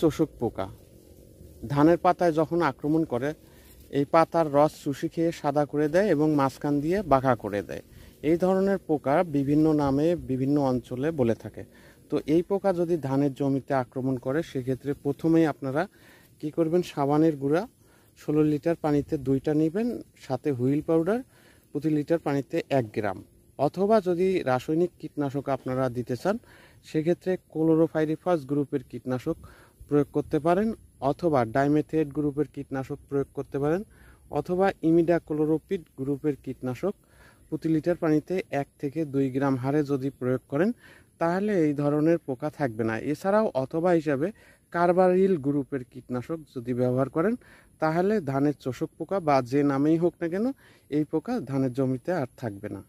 চোষক পোকা ধানের পাতায় যখন আক্রমণ করে এই পাতার রস চুষি খেয়ে সাদা করে দেয় এবং মাঝখান দিয়ে বাঘা করে দেয় এই ধরনের পোকা বিভিন্ন নামে বিভিন্ন অঞ্চলে বলে থাকে তো এই পোকা যদি ধানের জমিতে আক্রমণ করে সেক্ষেত্রে প্রথমেই আপনারা কি করবেন সাবানের গুঁড়া ষোলো লিটার পানিতে দুইটা নেবেন সাথে হুইল পাউডার প্রতি লিটার পানিতে এক গ্রাম অথবা যদি রাসায়নিক কীটনাশক আপনারা দিতে চান সেক্ষেত্রে ক্লোরোফাইরিফাস গ্রুপের কীটনাশক প্রয়োগ করতে পারেন অথবা ডাইমেথেড গ্রুপের কীটনাশক প্রয়োগ করতে পারেন অথবা ইমিডা ক্লোরোপিড গ্রুপের কীটনাশক প্রতি লিটার পানিতে এক থেকে দুই গ্রাম হারে যদি প্রয়োগ করেন তাহলে এই ধরনের পোকা থাকবে না এছাড়াও অথবা হিসাবে কার্বারিল গ্রুপের কীটনাশক যদি ব্যবহার করেন তাহলে ধানের চোষক পোকা বা যে নামেই হোক না কেন এই পোকা ধানের জমিতে আর থাকবে না